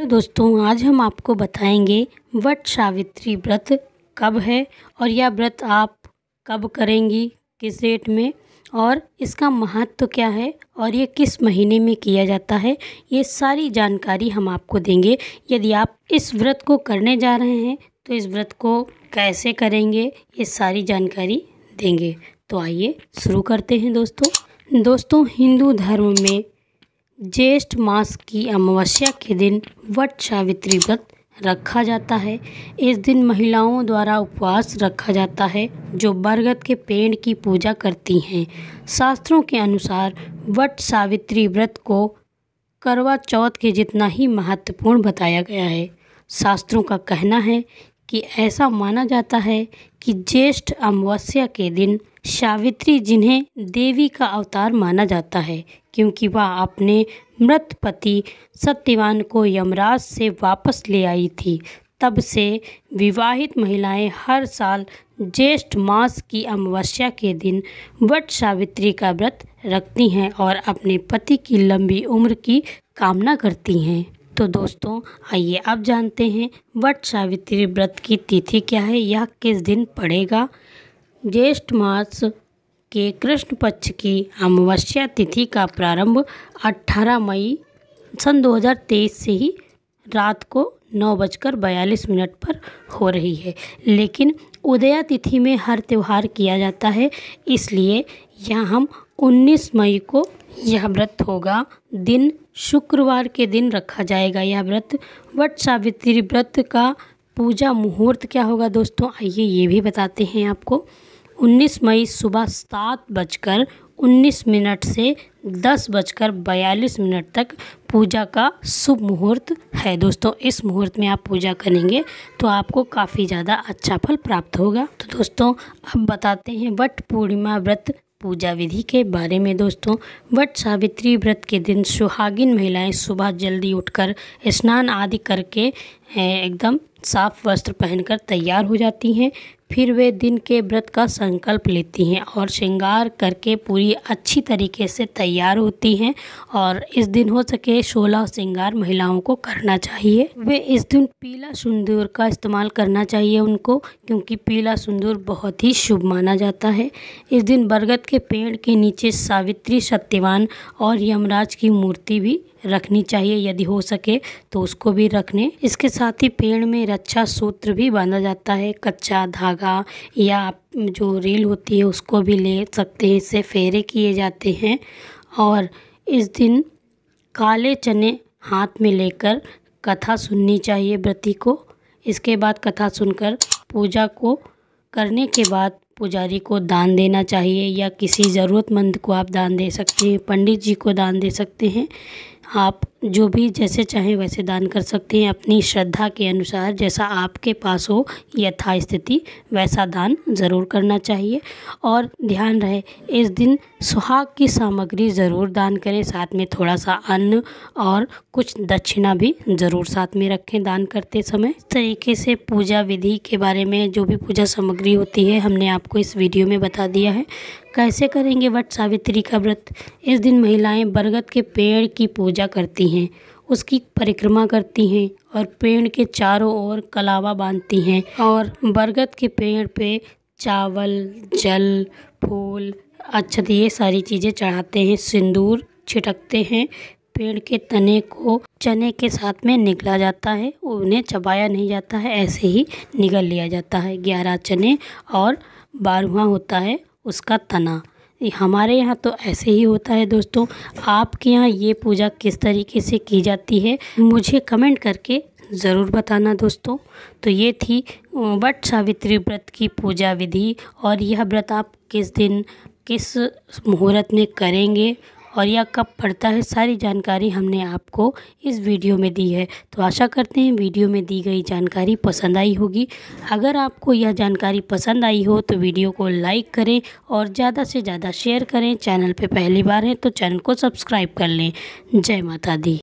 hello दोस्तों आज हम आपको बताएंगे वट सावित्री व्रत कब है और यह व्रत आप कब करेंगी किस डेट में और इसका महत्व तो क्या है और ये किस महीने में किया जाता है ये सारी जानकारी हम आपको देंगे यदि आप इस व्रत को करने जा रहे हैं तो इस व्रत को कैसे करेंगे ये सारी जानकारी देंगे तो आइए शुरू करते हैं दोस्तों दोस्तों हिंदू धर्म में ज्येष्ठ मास की अमावस्या के दिन वट सावित्री व्रत रखा जाता है इस दिन महिलाओं द्वारा उपवास रखा जाता है जो बरगद के पेड़ की पूजा करती हैं शास्त्रों के अनुसार वट सावित्री व्रत को करवा चौथ के जितना ही महत्वपूर्ण बताया गया है शास्त्रों का कहना है कि ऐसा माना जाता है कि ज्येष्ठ अमावस्या के दिन सावित्री जिन्हें देवी का अवतार माना जाता है क्योंकि वह अपने मृत पति सत्यवान को यमराज से वापस ले आई थी तब से विवाहित महिलाएं हर साल ज्येष्ठ मास की अमावस्या के दिन वट सावित्री का व्रत रखती हैं और अपने पति की लंबी उम्र की कामना करती हैं तो दोस्तों आइए अब जानते हैं वट सावित्री व्रत की तिथि क्या है यह किस दिन पड़ेगा ज्येष्ठ मास के कृष्ण पक्ष की अमावस्या तिथि का प्रारंभ 18 मई सन 2023 से ही रात को नौ बजकर बयालीस मिनट पर हो रही है लेकिन उदया तिथि में हर त्यौहार किया जाता है इसलिए यह हम 19 मई को यह व्रत होगा दिन शुक्रवार के दिन रखा जाएगा यह व्रत वट सावित्री व्रत का पूजा मुहूर्त क्या होगा दोस्तों आइए ये भी बताते हैं आपको 19 मई सुबह सात बजकर उन्नीस मिनट से दस बजकर बयालीस मिनट तक पूजा का शुभ मुहूर्त है दोस्तों इस मुहूर्त में आप पूजा करेंगे तो आपको काफ़ी ज़्यादा अच्छा फल प्राप्त होगा तो दोस्तों अब बताते हैं वट पूर्णिमा व्रत पूजा विधि के बारे में दोस्तों वट सावित्री व्रत के दिन सुहागिन महिलाएं सुबह जल्दी उठकर स्नान आदि करके एकदम साफ वस्त्र पहनकर तैयार हो जाती हैं फिर वे दिन के व्रत का संकल्प लेती हैं और श्रृंगार करके पूरी अच्छी तरीके से तैयार होती हैं और इस दिन हो सके सोलह श्रृंगार महिलाओं को करना चाहिए वे इस दिन पीला सिंदूर का इस्तेमाल करना चाहिए उनको क्योंकि पीला सिंदूर बहुत ही शुभ माना जाता है इस दिन बरगद के पेड़ के नीचे सावित्री सत्यवान और यमराज की मूर्ति भी रखनी चाहिए यदि हो सके तो उसको भी रखने इसके साथ ही पेड़ में रक्षा सूत्र भी बांधा जाता है कच्चा धागा धागा या आप जो रील होती है उसको भी ले सकते हैं इससे फेरे किए जाते हैं और इस दिन काले चने हाथ में लेकर कथा सुननी चाहिए व्रती को इसके बाद कथा सुनकर पूजा को करने के बाद पुजारी को दान देना चाहिए या किसी ज़रूरतमंद को आप दान दे सकते हैं पंडित जी को दान दे सकते हैं आप जो भी जैसे चाहें वैसे दान कर सकते हैं अपनी श्रद्धा के अनुसार जैसा आपके पास हो यथा स्थिति वैसा दान ज़रूर करना चाहिए और ध्यान रहे इस दिन सुहाग की सामग्री ज़रूर दान करें साथ में थोड़ा सा अन्न और कुछ दक्षिणा भी ज़रूर साथ में रखें दान करते समय तरीके से पूजा विधि के बारे में जो भी पूजा सामग्री होती है हमने आपको इस वीडियो में बता दिया है कैसे करेंगे वट सावित्री का व्रत इस दिन महिलाएं बरगद के पेड़ की पूजा करती हैं हैं उसकी परिक्रमा करती हैं और पेड़ के चारों ओर कलावा बांधती हैं और बरगद के पेड़ पे चावल जल फूल अच्छत ये सारी चीज़ें चढ़ाते हैं सिंदूर छिटकते हैं पेड़ के तने को चने के साथ में निकला जाता है उन्हें चबाया नहीं जाता है ऐसे ही निगल लिया जाता है ग्यारह चने और बारहवा होता है उसका तना हमारे यहाँ तो ऐसे ही होता है दोस्तों आपके यहाँ ये पूजा किस तरीके से की जाती है मुझे कमेंट करके ज़रूर बताना दोस्तों तो ये थी वट सावित्री व्रत की पूजा विधि और यह व्रत आप किस दिन किस मुहूर्त में करेंगे और यह कब पड़ता है सारी जानकारी हमने आपको इस वीडियो में दी है तो आशा करते हैं वीडियो में दी गई जानकारी पसंद आई होगी अगर आपको यह जानकारी पसंद आई हो तो वीडियो को लाइक करें और ज़्यादा से ज़्यादा शेयर करें चैनल पर पहली बार हैं तो चैनल को सब्सक्राइब कर लें जय माता दी